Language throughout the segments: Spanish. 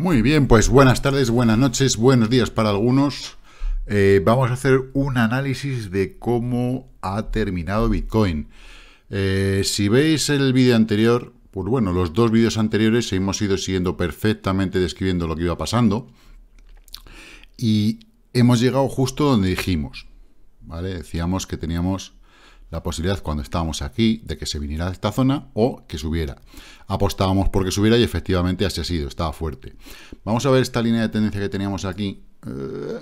Muy bien, pues buenas tardes, buenas noches, buenos días para algunos. Eh, vamos a hacer un análisis de cómo ha terminado Bitcoin. Eh, si veis el vídeo anterior, pues bueno, los dos vídeos anteriores hemos ido siguiendo perfectamente describiendo lo que iba pasando. Y hemos llegado justo donde dijimos. ¿Vale? Decíamos que teníamos la posibilidad cuando estábamos aquí de que se viniera de esta zona o que subiera. Apostábamos porque subiera y efectivamente así ha sido, estaba fuerte. Vamos a ver esta línea de tendencia que teníamos aquí. Eh,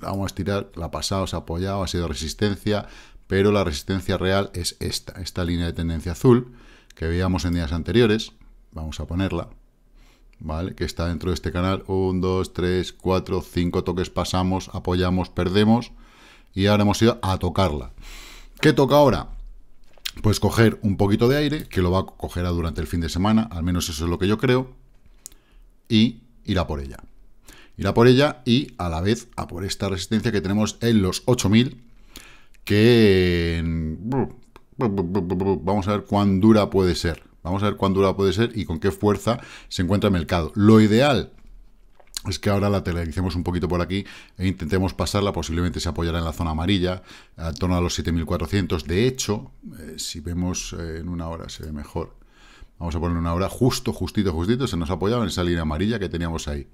la vamos a estirar, la ha pasado, se ha apoyado, ha sido resistencia, pero la resistencia real es esta, esta línea de tendencia azul que veíamos en días anteriores. Vamos a ponerla, ¿vale? Que está dentro de este canal. 1, 2, 3, 4, 5 toques pasamos, apoyamos, perdemos y ahora hemos ido a tocarla. ¿Qué toca ahora? Pues coger un poquito de aire, que lo va a coger durante el fin de semana, al menos eso es lo que yo creo, y irá por ella. irá por ella y a la vez a por esta resistencia que tenemos en los 8000, que vamos a ver cuán dura puede ser. Vamos a ver cuán dura puede ser y con qué fuerza se encuentra el mercado. Lo ideal es que ahora la un poquito por aquí e intentemos pasarla, posiblemente se apoyará en la zona amarilla, a torno a los 7400. De hecho, eh, si vemos eh, en una hora se ve mejor. Vamos a poner una hora justo, justito, justito, se nos ha apoyado en esa línea amarilla que teníamos ahí.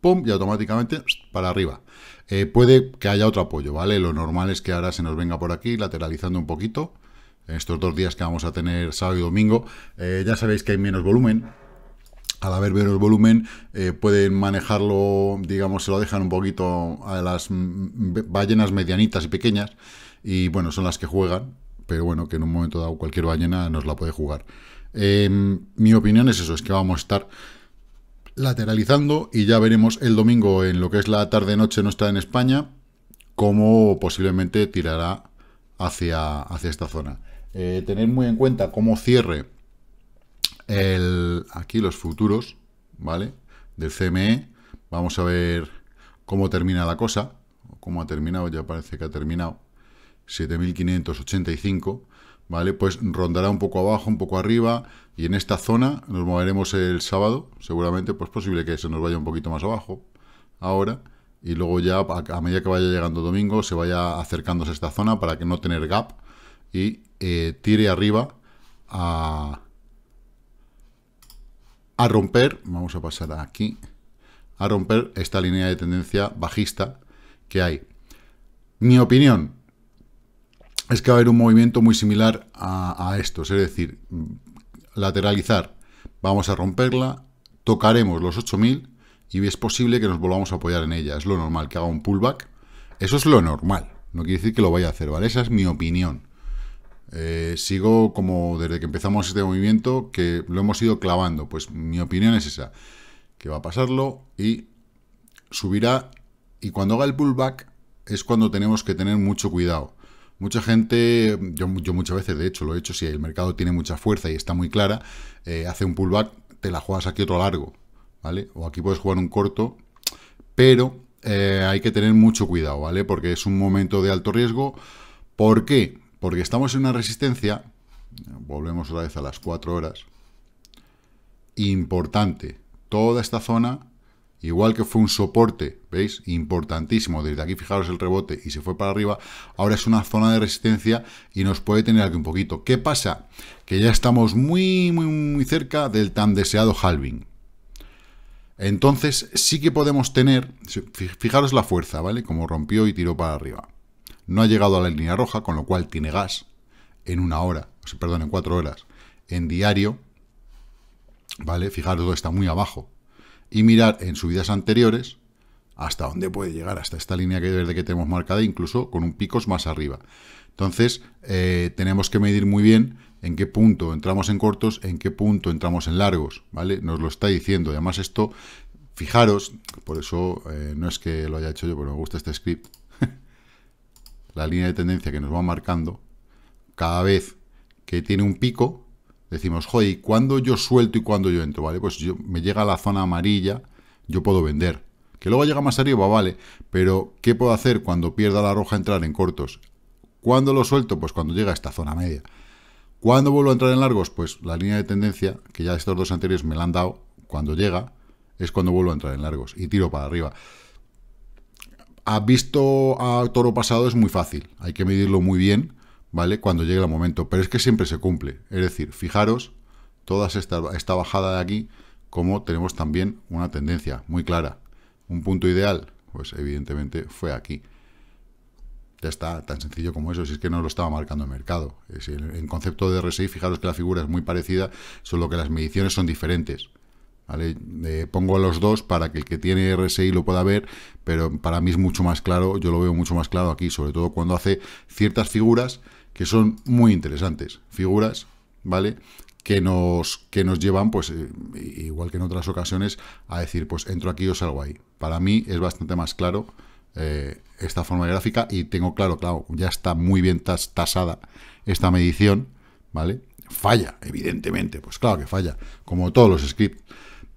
¡Pum! Y automáticamente para arriba. Eh, puede que haya otro apoyo, ¿vale? Lo normal es que ahora se nos venga por aquí, lateralizando un poquito. En estos dos días que vamos a tener sábado y domingo, ya sabéis que hay menos volumen, al haber el volumen, eh, pueden manejarlo, digamos, se lo dejan un poquito a las ballenas medianitas y pequeñas, y bueno, son las que juegan, pero bueno, que en un momento dado cualquier ballena nos la puede jugar. Em, mi opinión es eso, es que vamos a estar lateralizando y ya veremos el domingo en lo que es la tarde-noche nuestra en España, cómo posiblemente tirará hacia, hacia esta zona. Eh, tener muy en cuenta cómo cierre el, aquí los futuros, ¿vale? Del CME. Vamos a ver cómo termina la cosa. Cómo ha terminado, ya parece que ha terminado. 7.585, ¿vale? Pues rondará un poco abajo, un poco arriba, y en esta zona nos moveremos el sábado, seguramente, pues posible que se nos vaya un poquito más abajo ahora, y luego ya a, medida que vaya llegando domingo se vaya acercándose a esta zona para que no tener gap y eh, tire arriba a a romper, vamos a pasar aquí, a romper esta línea de tendencia bajista que hay. Mi opinión es que va a haber un movimiento muy similar a, a estos, es decir, lateralizar. Vamos a romperla, tocaremos los 8000 y es posible que nos volvamos a apoyar en ella. Es lo normal, que haga un pullback. Eso es lo normal. No quiere decir que lo vaya a hacer, ¿vale? Esa es mi opinión. Eh, sigo como desde que empezamos este movimiento que lo hemos ido clavando. Pues mi opinión es esa, que va a pasarlo y subirá y cuando haga el pullback es cuando tenemos que tener mucho cuidado. Mucha gente, yo, yo muchas veces de hecho lo he hecho, si el mercado tiene mucha fuerza y está muy clara, eh, hace un pullback, te la juegas aquí otro largo, ¿vale? O aquí puedes jugar un corto, pero eh, hay que tener mucho cuidado, ¿vale? Porque es un momento de alto riesgo. ¿Por qué? Porque estamos en una resistencia, volvemos otra vez a las 4 horas, importante. Toda esta zona, igual que fue un soporte, ¿veis? Importantísimo. Desde aquí, fijaros el rebote y se fue para arriba. Ahora es una zona de resistencia y nos puede tener aquí un poquito. ¿Qué pasa? Que ya estamos muy, muy, muy cerca del tan deseado halving. Entonces, sí que podemos tener, fijaros la fuerza, ¿vale? Como rompió y tiró para arriba no ha llegado a la línea roja, con lo cual tiene gas en una hora, perdón, en cuatro horas, en diario, ¿vale? Fijaros, está muy abajo. Y mirar en subidas anteriores hasta dónde puede llegar, hasta esta línea que verde que tenemos marcada, incluso con un picos más arriba. Entonces, eh, tenemos que medir muy bien en qué punto entramos en cortos, en qué punto entramos en largos, ¿vale? Nos lo está diciendo. Además, esto, fijaros, por eso eh, no es que lo haya hecho yo, pero me gusta este script, la línea de tendencia que nos va marcando, cada vez que tiene un pico, decimos, joder, ¿y cuándo yo suelto y cuándo yo entro? ¿Vale? Pues yo, me llega a la zona amarilla, yo puedo vender. Que luego llega más arriba, vale, pero ¿qué puedo hacer cuando pierda la roja entrar en cortos? ¿Cuándo lo suelto? Pues cuando llega a esta zona media. ¿Cuándo vuelvo a entrar en largos? Pues la línea de tendencia, que ya estos dos anteriores me la han dado, cuando llega, es cuando vuelvo a entrar en largos y tiro para arriba visto a toro pasado es muy fácil, hay que medirlo muy bien, ¿vale? Cuando llegue el momento, pero es que siempre se cumple. Es decir, fijaros, toda esta, bajada de aquí, como tenemos también una tendencia muy clara. Un punto ideal, pues evidentemente fue aquí. Ya está, tan sencillo como eso, si es que no lo estaba marcando el mercado. Es en concepto de RSI, fijaros que la figura es muy parecida, solo que las mediciones son diferentes. ¿vale? Eh, pongo a los dos para que el que tiene RSI lo pueda ver, pero para mí es mucho más claro, yo lo veo mucho más claro aquí, sobre todo cuando hace ciertas figuras que son muy interesantes, figuras, ¿vale? Que nos, que nos llevan, pues, eh, igual que en otras ocasiones, a decir, pues, entro aquí o salgo ahí. Para mí es bastante más claro eh, esta forma de gráfica y tengo claro, claro, ya está muy bien tasada esta medición, ¿vale? Falla, evidentemente, pues claro que falla, como todos los scripts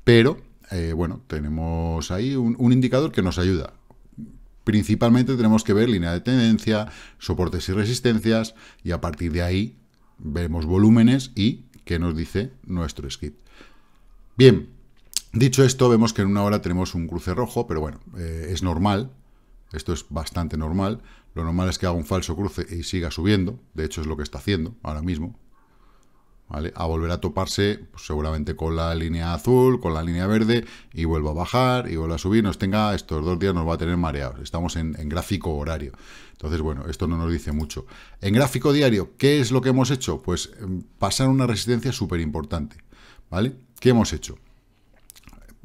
pero, eh, bueno, tenemos ahí un, indicador que nos ayuda. Principalmente tenemos que ver línea de tendencia, soportes y resistencias, y a partir de ahí veremos volúmenes y qué nos dice nuestro script. Bien, dicho esto, vemos que en una hora tenemos un cruce rojo, pero bueno, eh, es normal, esto es bastante normal. Lo normal es que haga un falso cruce y siga subiendo, de hecho es lo que está haciendo ahora mismo, a volver a toparse pues, seguramente con la línea azul, con la línea verde, y vuelvo a bajar, y vuelvo a subir, nos tenga, estos dos días nos va a tener mareados, estamos en, gráfico horario. Entonces, bueno, esto no nos dice mucho. En gráfico diario, ¿qué es lo que hemos hecho? Pues em, pasar una resistencia súper importante, ¿vale? ¿Qué hemos hecho?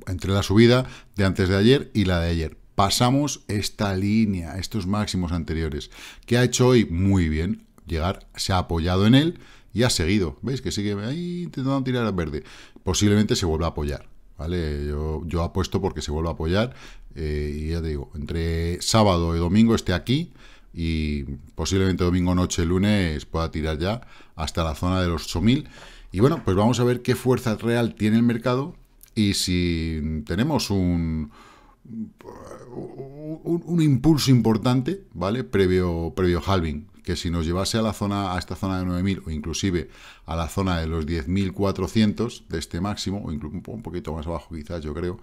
Entre la subida de antes de ayer y la de ayer pasamos esta línea, estos máximos anteriores. ¿Qué ha hecho hoy? Muy bien, llegar, se ha apoyado en él, y ha seguido. ¿Veis? Que sigue ahí intentando tirar al verde. Posiblemente se vuelva a apoyar. ¿Vale? Yo, apuesto porque se vuelva a apoyar. Eh, y ya te digo, entre sábado y domingo esté aquí. Y posiblemente domingo, noche, lunes pueda tirar ya hasta la zona de los 8000. Y bueno, pues vamos a ver qué fuerza real tiene el mercado. Y si tenemos un, un, impulso importante, ¿vale? Previo, previo halving que si nos llevase a la zona, a esta zona de 9.000 o inclusive a la zona de los 10.400 de este máximo, o incluso un poquito más abajo quizás, yo creo,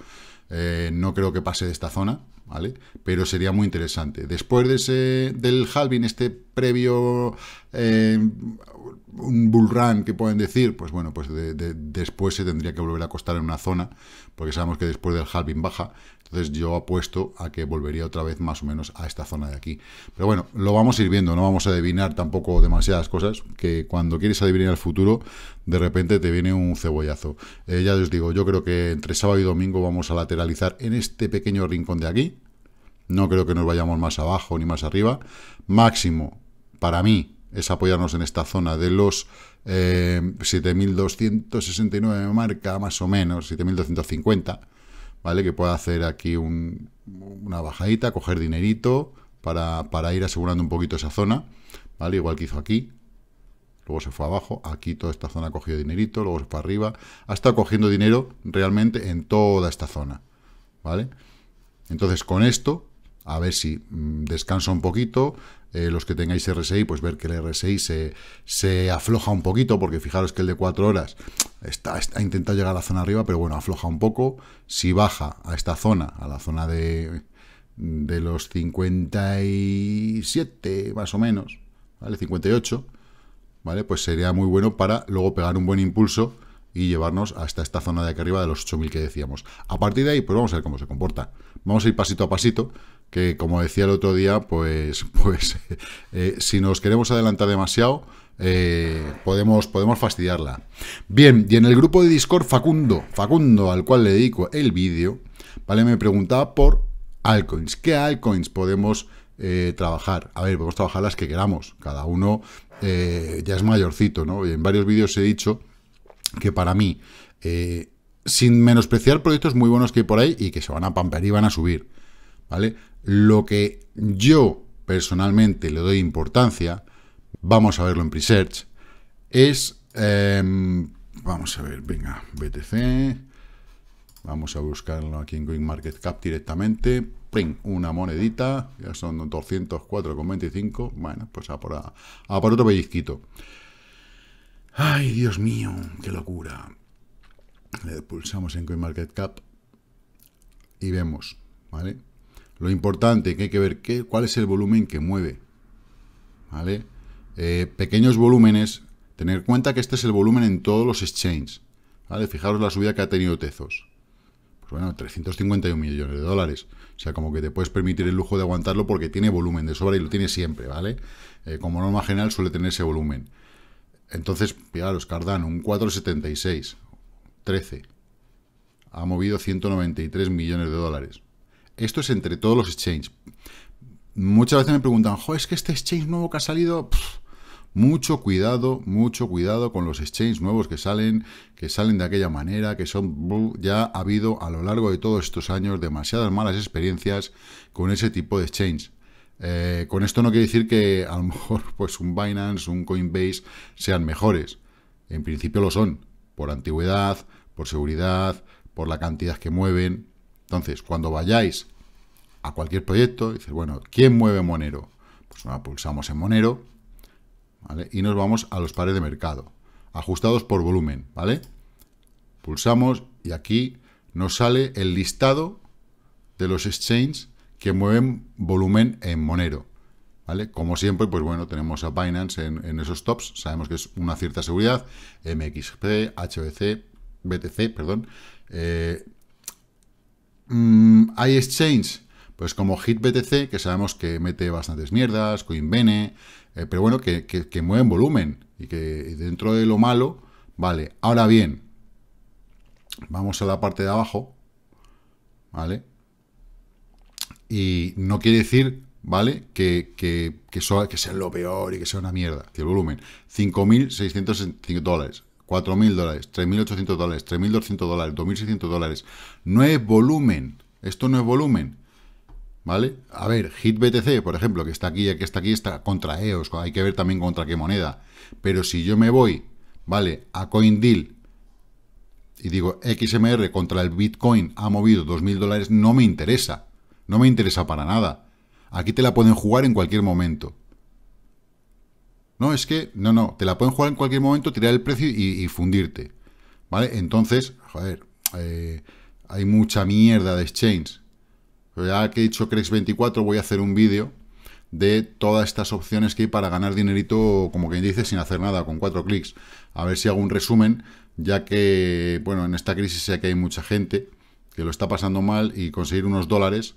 eh, no creo que pase de esta zona, ¿vale? Pero sería muy interesante. Después de ese, del halving, este previo eh, un bull run que pueden decir, pues bueno, pues después se tendría que volver a costar en una zona, porque sabemos que después del halving baja, entonces yo apuesto a que volvería otra vez más o menos a esta zona de aquí. Pero bueno, lo vamos a ir viendo, no vamos a adivinar tampoco demasiadas cosas, que cuando quieres adivinar el futuro, de repente te viene un cebollazo. Eh, ya os digo, yo creo que entre sábado y domingo vamos a lateralizar en este pequeño rincón de aquí. No creo que nos vayamos más abajo ni más arriba. Máximo, para mí, es apoyarnos en esta zona de los eh, 7.269 marca, más o menos, 7.250 ¿vale? Que pueda hacer aquí una bajadita, coger dinerito para, para, ir asegurando un poquito esa zona, ¿vale? Igual que hizo aquí. Luego se fue abajo, aquí toda esta zona ha cogido dinerito, luego se fue arriba. Ha estado cogiendo dinero realmente en toda esta zona, ¿vale? Entonces con esto, a ver si mm, descansa un poquito, eh, los que tengáis RSI, pues ver que el RSI se, se, afloja un poquito, porque fijaros que el de 4 horas está, ha intentado llegar a la zona arriba, pero bueno, afloja un poco. Si baja a esta zona, a la zona de, de los 57, más o menos, ¿vale? 58, ¿vale? Pues sería muy bueno para luego pegar un buen impulso y llevarnos hasta esta zona de acá arriba de los 8.000 que decíamos. A partir de ahí, pues vamos a ver cómo se comporta. Vamos a ir pasito a pasito, que como decía el otro día, pues, pues eh, eh, si nos queremos adelantar demasiado, eh, podemos, podemos fastidiarla. Bien, y en el grupo de Discord, Facundo, Facundo, al cual le dedico el vídeo, ¿vale? Me preguntaba por altcoins. ¿Qué altcoins podemos trabajar? A ver, podemos trabajar las que queramos. Cada uno ya es mayorcito, ¿no? en varios vídeos he dicho que para mí, eh, sin menospreciar proyectos muy buenos que hay por ahí y que se van a pamper y van a subir, ¿vale? Lo que yo personalmente le doy importancia, vamos a verlo en Presearch, es... Em, vamos a ver, venga, BTC... Vamos a buscarlo aquí en market green cap directamente. ¡Pring! Una monedita. Ya son 204,25. Bueno, pues a por, a por otro pellizquito. Ay, Dios mío, qué locura. Le pulsamos en CoinMarketCap y vemos, ¿vale? Lo importante que hay que ver qué, cuál es el volumen que mueve, ¿vale? Eh, pequeños volúmenes, tener cuenta que este es el volumen en todos los exchanges, ¿vale? Fijaros la subida que ha tenido Tezos. Pues bueno, 351 millones de dólares. O sea, como que te puedes permitir el lujo de aguantarlo porque tiene volumen de sobra y lo tiene siempre, ¿vale? Eh, como norma general suele tener ese volumen. Entonces, fijaros, Cardano, un 4,76, 13. Ha movido 193 millones de dólares. Esto es entre todos los exchanges. Muchas veces me preguntan, jo, es que este exchange nuevo que ha salido... mucho cuidado, mucho cuidado con los exchanges nuevos que salen, que salen de aquella manera, que son ya ha habido a lo largo de todos estos años demasiadas malas experiencias con ese tipo de exchanges. Eh, con esto no quiere decir que a lo mejor pues un Binance, un Coinbase sean mejores. En principio lo son, por antigüedad, por seguridad, por la cantidad que mueven. Entonces, cuando vayáis a cualquier proyecto, dices, bueno, ¿quién mueve Monero? Pues nos pulsamos en Monero y nos vamos a los pares de mercado, ajustados por volumen, ¿vale? Pulsamos y aquí nos sale el listado de los exchanges que mueven volumen en Monero. ¿Vale? Como siempre, pues bueno, tenemos a Binance en, esos tops, sabemos que es una cierta seguridad, MXP, HBC, BTC, perdón. hay eh, mm, exchange, pues como HitBTC, que sabemos que mete bastantes mierdas, Coinbene, eh, pero bueno, que, que, mueven volumen y que dentro de lo malo, vale. Ahora bien, vamos a la parte de abajo, ¿vale? Y no quiere decir, ¿vale? Que, que, que, sea lo peor y que sea una mierda. El volumen, 5.600 dólares. 4.000 dólares, 3.800 dólares, 3.200 dólares, 2.600 dólares. No es volumen. Esto no es volumen. ¿Vale? A ver, HitBTC, por ejemplo, que está aquí que está aquí, está contra EOS. Hay que ver también contra qué moneda. Pero si yo me voy, ¿vale? A CoinDeal y digo XMR contra el Bitcoin ha movido 2.000 dólares, no me interesa. No me interesa para nada. Aquí te la pueden jugar en cualquier momento. No, es que, no, no, te la pueden jugar en cualquier momento, tirar el precio y, fundirte. ¿Vale? Entonces, joder, eh, hay mucha mierda de exchange. Ya que he dicho Crex24, voy a hacer un vídeo de todas estas opciones que hay para ganar dinerito, como quien dice, sin hacer nada, con cuatro clics. A ver si hago un resumen, ya que, bueno, en esta crisis ya que hay mucha gente que lo está pasando mal y conseguir unos dólares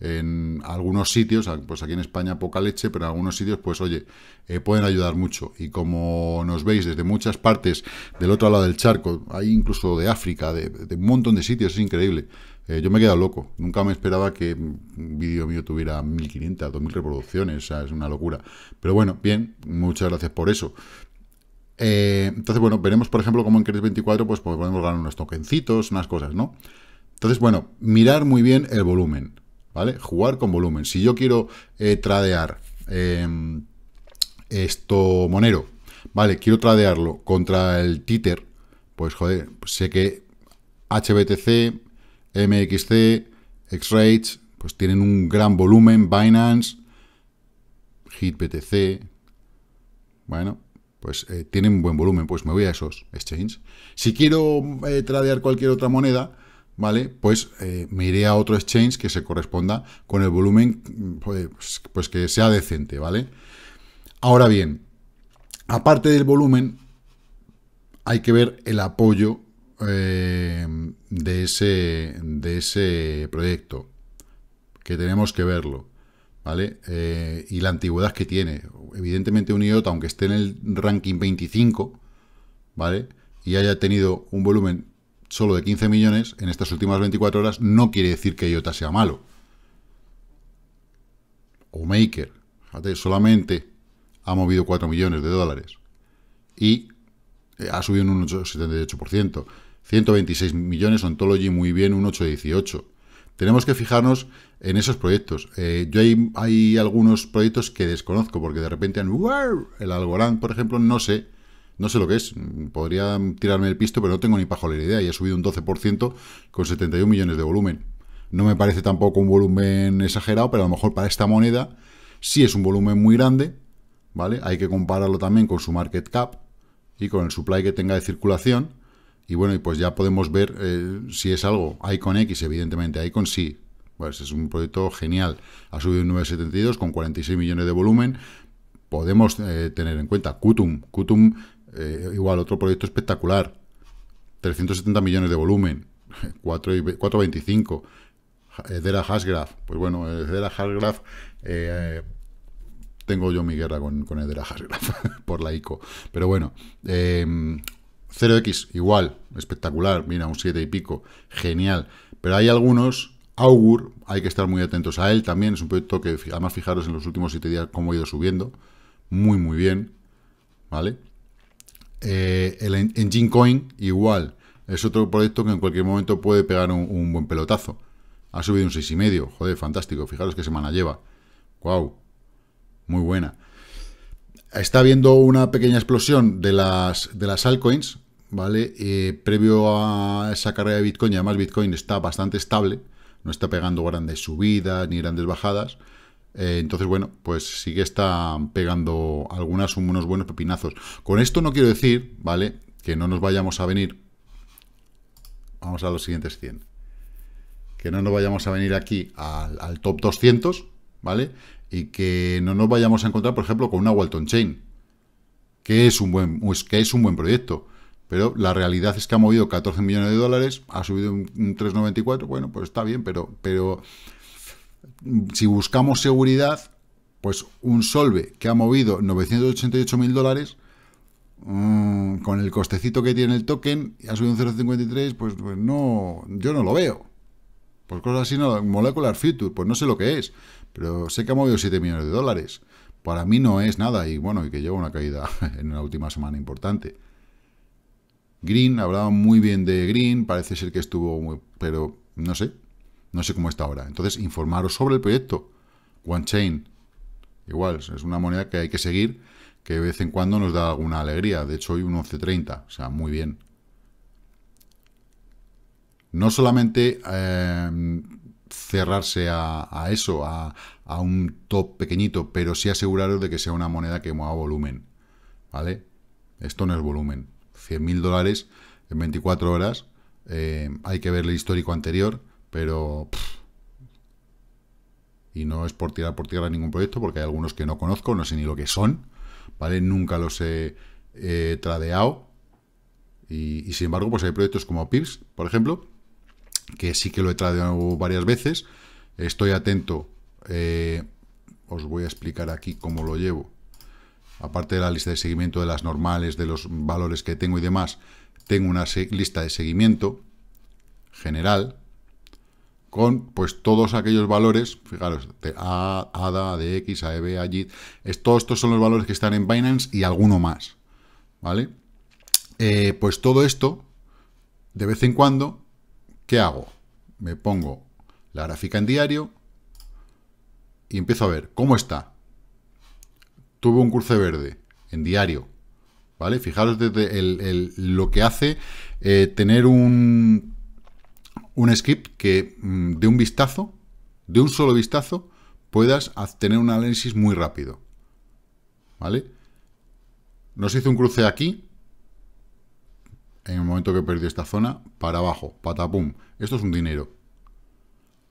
en algunos sitios, pues aquí en España poca leche, pero en algunos sitios, pues oye, eh, pueden ayudar mucho. Y como nos veis desde muchas partes del otro lado del charco, hay incluso de África, de, un montón de sitios, es increíble. Eh, yo me he quedado loco, nunca me esperaba que un vídeo mío tuviera 1500, 2000 reproducciones, o sea, es una locura. Pero bueno, bien, muchas gracias por eso. Eh, entonces, bueno, veremos, por ejemplo, como en Credit 24 pues podemos ganar unos tokencitos, unas cosas, ¿no? Entonces, bueno, mirar muy bien el volumen. ¿vale? Jugar con volumen. Si yo quiero eh, tradear em, esto Monero, ¿vale? Quiero tradearlo contra el títer, pues joder, sé que HBTC, MXC, XRage, pues tienen un gran volumen, Binance, HitBTC, bueno, pues eh, tienen buen volumen, pues me voy a esos exchanges. Si quiero eh, tradear cualquier otra moneda, ¿vale? Pues eh, me iré a otro exchange que se corresponda con el volumen, pues, pues, que sea decente, ¿vale? Ahora bien, aparte del volumen, hay que ver el apoyo eh, de, ese, de ese proyecto, que tenemos que verlo. ¿vale? Eh, y la antigüedad que tiene. Evidentemente un IOTA, aunque esté en el ranking 25, ¿vale? Y haya tenido un volumen solo de 15 millones en estas últimas 24 horas no quiere decir que IOTA sea malo. O Maker, fíjate, solamente ha movido 4 millones de dólares y eh, ha subido un 78%. 126 millones, Ontology muy bien, un 818. Tenemos que fijarnos en esos proyectos. Eh, yo hay, algunos proyectos que desconozco porque de repente han, el Algorand, por ejemplo, no sé no sé lo que es, podría tirarme el pisto, pero no tengo ni pajolera idea. Y ha subido un 12% con 71 millones de volumen. No me parece tampoco un volumen exagerado, pero a lo mejor para esta moneda sí es un volumen muy grande, ¿vale? Hay que compararlo también con su market cap y con el supply que tenga de circulación. Y bueno, y pues ya podemos ver eh, si es algo. Icon X, evidentemente, Icon sí. Pues es un proyecto genial. Ha subido un 9,72 con 46 millones de volumen. Podemos eh, tener en cuenta Kutum. Kutum eh, igual, otro proyecto espectacular. 370 millones de volumen. 4,25. la Hasgraf. Pues bueno, Edera eh, Hasgraf... Eh, tengo yo mi guerra con, con Edera Hasgraf por la ICO. Pero bueno, 0x em, igual, espectacular, mira, un 7 y pico, genial. Pero hay algunos, Augur, hay que estar muy atentos a él también, es un proyecto que además fijaros en los últimos 7 días cómo ha ido subiendo, muy muy bien, ¿vale? Eh, el Engine Coin, igual. Es otro proyecto que en cualquier momento puede pegar un, buen pelotazo. Ha subido un 6,5. Joder, fantástico. Fijaros qué semana lleva. Wow. Muy buena. Está habiendo una pequeña explosión de las, de las altcoins, ¿vale? Eh, previo a esa carrera de Bitcoin, y además Bitcoin está bastante estable, no está pegando grandes subidas ni grandes bajadas. Eh, entonces, bueno, pues sí que está pegando algunas unos buenos pepinazos. Con esto no quiero decir, ¿vale? Que no nos vayamos a venir. Vamos a los siguientes 100. Que no nos vayamos a venir aquí al, top 200, ¿vale? Y que no nos vayamos a encontrar, por ejemplo, con una Walton Chain. Que es un buen, pues, que es un buen proyecto. Pero la realidad es que ha movido 14 millones de dólares, ha subido un, 3,94, bueno, pues está bien, pero, pero si buscamos seguridad, pues un Solve que ha movido 988 mil dólares, mm, con el costecito que tiene el token, y ha subido un 0,53, pues, pues, no, yo no lo veo. Por pues cosas así, no, Molecular Future, pues no sé lo que es, pero sé que ha movido 7 millones de dólares. Para mí no es nada, y bueno, y que lleva una caída en la última semana importante. Green, hablaba muy bien de Green, parece ser que estuvo muy... pero no sé, no sé cómo está ahora. Entonces, informaros sobre el proyecto. OneChain, igual, es una moneda que hay que seguir, que de vez en cuando nos da alguna alegría. De hecho, hoy un 11.30, o sea, muy bien. No solamente em, cerrarse a, eso, a, un top pequeñito, pero sí aseguraros de que sea una moneda que mueva volumen, ¿vale? Esto no es volumen. 100.000 dólares en 24 horas, eh, hay que ver el histórico anterior, pero... y no es por tirar por tierra ningún proyecto, porque hay algunos que no conozco, no sé ni lo que son, ¿vale? Nunca los he tradeado. Y, sin embargo, pues hay proyectos como Pips, por ejemplo, que sí que lo he tradeado varias veces. Estoy atento. Eh, os voy a explicar aquí cómo lo llevo. Aparte de la lista de seguimiento de las normales, de los valores que tengo y demás, tengo una lista de seguimiento general, con pues todos aquellos valores, fijaros, de A, ADA, ADX, AEB, A, e es, todos estos son los valores que están en Binance y alguno más, ¿vale? Eh, pues todo esto, de vez en cuando, ¿qué hago? Me pongo la gráfica en diario y empiezo a ver cómo está. Tuve un cruce verde en diario, ¿vale? Fijaros desde lo que hace eh, tener un un script que mm, de un vistazo, de un solo vistazo, puedas tener un análisis muy rápido. ¿Vale? Nos hizo un cruce aquí, en el momento que perdió esta zona, para abajo, patapum. Esto es un dinero.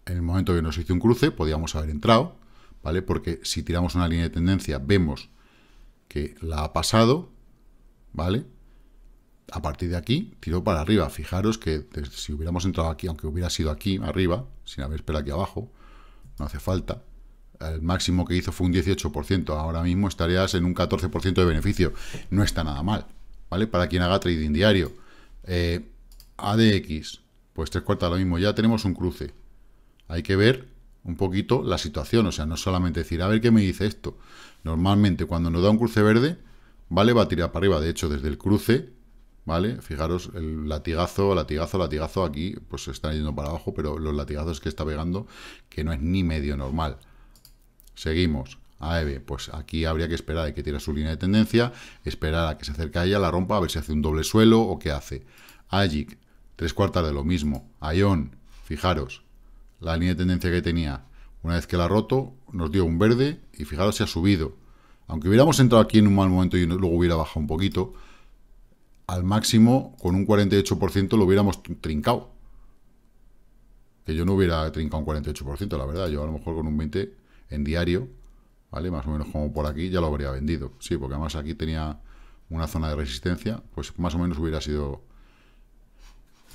En el momento que nos hizo un cruce, podíamos haber entrado, ¿vale? Porque si tiramos una línea de tendencia, vemos que la ha pasado, ¿vale? a partir de aquí tiro para arriba. Fijaros que si hubiéramos entrado aquí, aunque hubiera sido aquí arriba, sin haber esperado aquí abajo, no hace falta. El máximo que hizo fue un 18%. Ahora mismo estarías en un 14% de beneficio. No está nada mal, ¿vale? Para quien haga trading diario. Eh, ADX, pues tres cuartas lo mismo. Ya tenemos un cruce. Hay que ver un poquito la situación. O sea, no solamente decir, a ver qué me dice esto. Normalmente cuando nos da un cruce verde, ¿vale? Va a tirar para arriba. De hecho, desde el cruce ¿vale? Fijaros, el latigazo, latigazo, latigazo, aquí pues se están yendo para abajo, pero los latigazos que está pegando, que no es ni medio normal. Seguimos. AEB, pues aquí habría que esperar a que tire su línea de tendencia, esperar a que se acerque a ella, la rompa, a ver si hace un doble suelo o qué hace. AGIC, tres cuartas de lo mismo. ION, fijaros, la línea de tendencia que tenía, una vez que la ha roto, nos dio un verde y fijaros si ha subido. Aunque hubiéramos entrado aquí en un mal momento y luego hubiera bajado un poquito, al máximo con un 48% lo hubiéramos trincado. Que yo no hubiera trincado un 48%, la verdad. Yo a lo mejor con un 20% en diario, ¿vale? Más o menos como por aquí, ya lo habría vendido. Sí, porque además aquí tenía una zona de resistencia, pues más o menos hubiera sido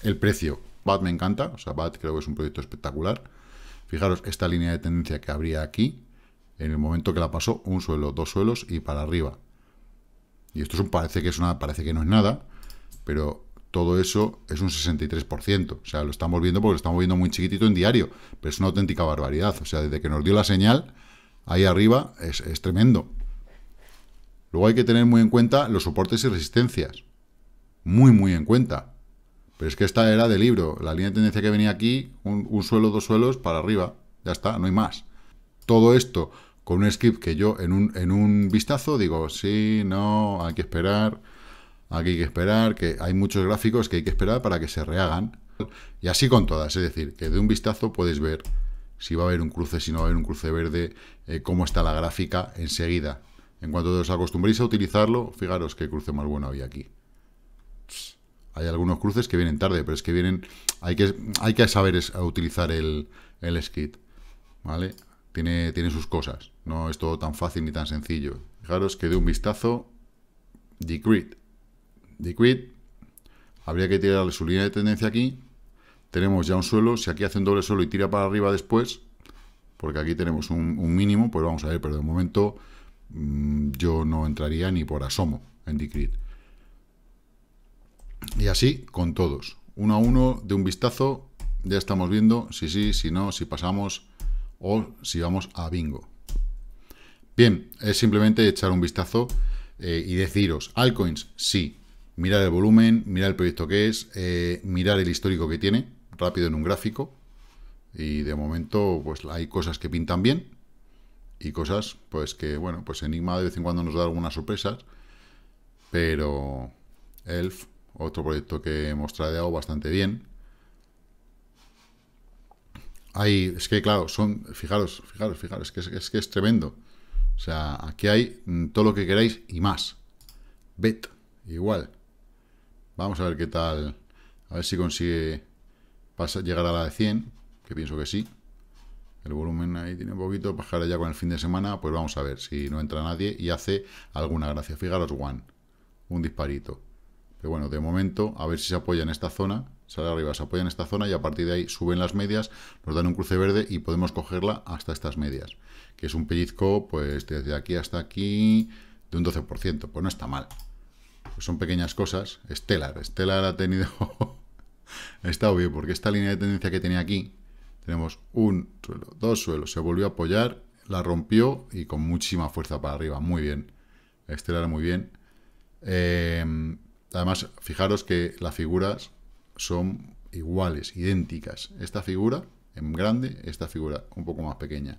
el precio. BAT me encanta, o sea, BAT creo que es un proyecto espectacular. Fijaros, esta línea de tendencia que habría aquí, en el momento que la pasó, un suelo, dos suelos y para arriba. Y esto parece, que es una, parece que no es nada, pero todo eso es un 63%. O sea, lo estamos viendo porque lo estamos viendo muy chiquitito en diario, pero es una auténtica barbaridad. O sea, desde que nos dio la señal, ahí arriba es, es tremendo. Luego hay que tener muy en cuenta los soportes y resistencias. Muy, muy en cuenta. Pero es que esta era de libro. La línea de tendencia que venía aquí, un suelo, dos suelos, para arriba. Ya está, no hay más. Todo esto con un script que yo en un, en un vistazo digo, sí, no, hay que esperar, aquí hay que esperar, que hay muchos gráficos que hay que esperar para que se rehagan. Y así con todas, es decir, que de un vistazo puedes ver si va a haber un cruce, si no va a haber un cruce verde, eh, cómo está la gráfica enseguida. En cuanto os acostumbréis a utilizarlo, fijaros qué cruce más bueno había aquí. Hay algunos cruces que vienen tarde, pero es que vienen... Hay que, hay que saber utilizar el, el script, ¿vale? Tiene, sus cosas. No es todo tan fácil ni tan sencillo. Fijaros que de un vistazo, Decreed. Decreed, habría que tirarle su línea de tendencia aquí. Tenemos ya un suelo. Si aquí hace un doble suelo y tira para arriba después, porque aquí tenemos un, mínimo, pues vamos a ver, pero de momento mm, yo no entraría ni por asomo en Decreed. Y así con todos. Uno a uno, de un vistazo, ya estamos viendo si sí, si no, si pasamos, o si vamos a bingo. Bien, es simplemente echar un vistazo eh, y deciros, altcoins, sí, mirar el volumen, mirar el proyecto que es, eh, mirar el histórico que tiene, rápido en un gráfico, y de momento pues hay cosas que pintan bien y cosas pues que, bueno, pues Enigma de vez en cuando nos da algunas sorpresas, pero Elf, otro proyecto que hemos tradeado bastante bien, es que claro, son, fijaros, fijaros, fijaros, es que es, que es tremendo. O sea, aquí hay mm, todo lo que queráis y más. Bet, igual. Vamos a ver qué tal, a ver si consigue llegar a la de 100, que pienso que sí. El volumen ahí tiene un poquito, Bajará ya con el fin de semana, pues vamos a ver si no entra nadie y hace alguna gracia. Fijaros, One, un disparito. Pero bueno, de momento, a ver si se apoya en esta zona sale arriba, se apoya en esta zona y a partir de ahí suben las medias, nos dan un cruce verde y podemos cogerla hasta estas medias, que es un pellizco pues desde aquí hasta aquí de un 12%, pues no está mal. Pues son pequeñas cosas. Estelar. Stellar ha tenido... está obvio, porque esta línea de tendencia que tenía aquí, tenemos un suelo, dos suelos, se volvió a apoyar, la rompió y con muchísima fuerza para arriba, muy bien. Estelar, muy bien. Em, además, fijaros que las figuras son iguales, idénticas. Esta figura en grande, esta figura un poco más pequeña.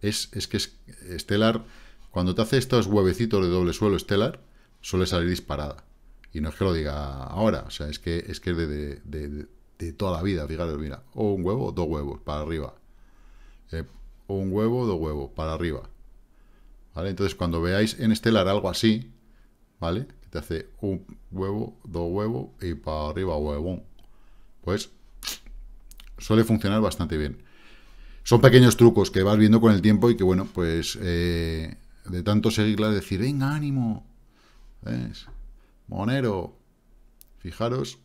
Es, es que es, Estelar. cuando te hace estos huevecitos de doble suelo estelar suele salir disparada. Y no es que lo diga ahora, o sea, es que es que de, de, toda la vida, fijaros, mira, o un huevo, dos huevos, para arriba. Eh, o un huevo, dos huevos, para arriba. ¿Vale? Entonces, cuando veáis en Estelar algo así, ¿vale? te hace un huevo, dos huevos y para arriba huevón. Pues suele funcionar bastante bien. Son pequeños trucos que vas viendo con el tiempo y que, bueno, pues eh, de tanto seguirla, decir, venga, ánimo, ¿ves? Monero, fijaros,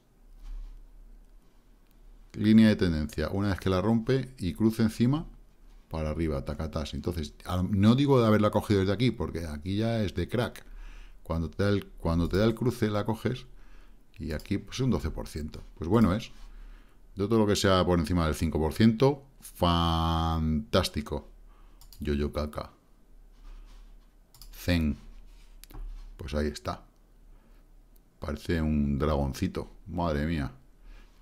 línea de tendencia, una vez que la rompe y cruce encima, para arriba, tacatás. Entonces, no digo de haberla cogido desde aquí, porque aquí ya es de crack. Cuando te da el, cuando te da el cruce la coges y aquí pues un 12%. Pues bueno es. De todo lo que sea por encima del 5%, fantástico. Yo-Yo caca. Zen. Pues ahí está. Parece un dragoncito. Madre mía.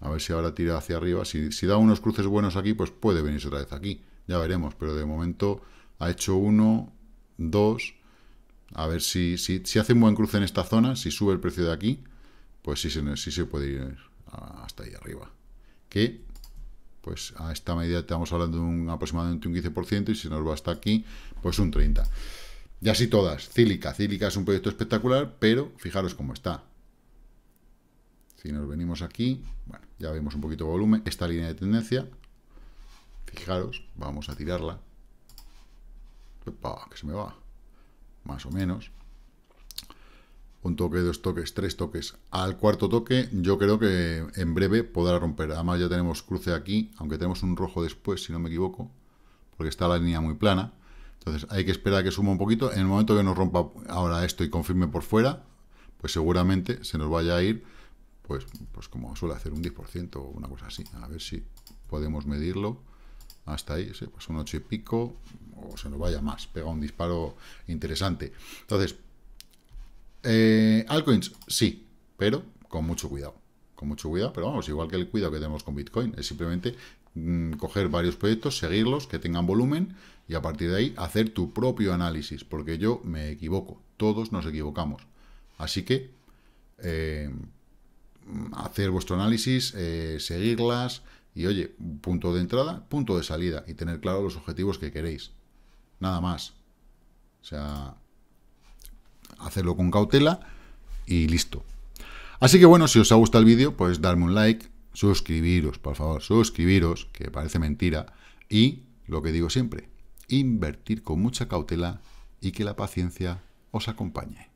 A ver si ahora tira hacia arriba. Si, si da unos cruces buenos aquí, pues puede venirse otra vez aquí. Ya veremos, pero de momento ha hecho uno, dos, a ver si, hace un buen cruce en esta zona, si sube el precio de aquí, pues sí, se puede ir hasta ahí arriba. Que, pues a esta medida estamos hablando de un, aproximadamente un 15% y si nos va hasta aquí, pues un 30%. Y así todas. Cílica. Cílica es un proyecto espectacular, pero fijaros cómo está. Si nos venimos aquí, bueno, ya vemos un poquito de volumen. Esta línea de tendencia, fijaros, vamos a tirarla. que se me va más o menos. Un toque, dos toques, tres toques. Al cuarto toque yo creo que en breve podrá romper. Además ya tenemos cruce aquí, aunque tenemos un rojo después, si no me equivoco, porque está la línea muy plana. Entonces hay que esperar que suma un poquito. En el momento que nos rompa ahora esto y confirme por fuera, pues seguramente se nos vaya a ir, pues, pues como suele hacer, un 10% o una cosa así. A ver si podemos medirlo hasta ahí, se pues un 8 y pico, o se nos vaya más, pega un disparo interesante. Entonces, eh, altcoins, sí, pero con mucho cuidado, con mucho cuidado, pero vamos, igual que el cuidado que tenemos con Bitcoin, es simplemente mm, coger varios proyectos, seguirlos, que tengan volumen, y a partir de ahí hacer tu propio análisis, porque yo me equivoco, todos nos equivocamos. Así que, eh, mm, hacer vuestro análisis, eh, seguirlas, y oye, punto de entrada, punto de salida. Y tener claro los objetivos que queréis. Nada más. O sea, hacerlo con cautela y listo. Así que bueno, si os ha gustado el vídeo, pues darme un like, suscribiros, por favor, suscribiros, que parece mentira. Y lo que digo siempre, invertir con mucha cautela y que la paciencia os acompañe.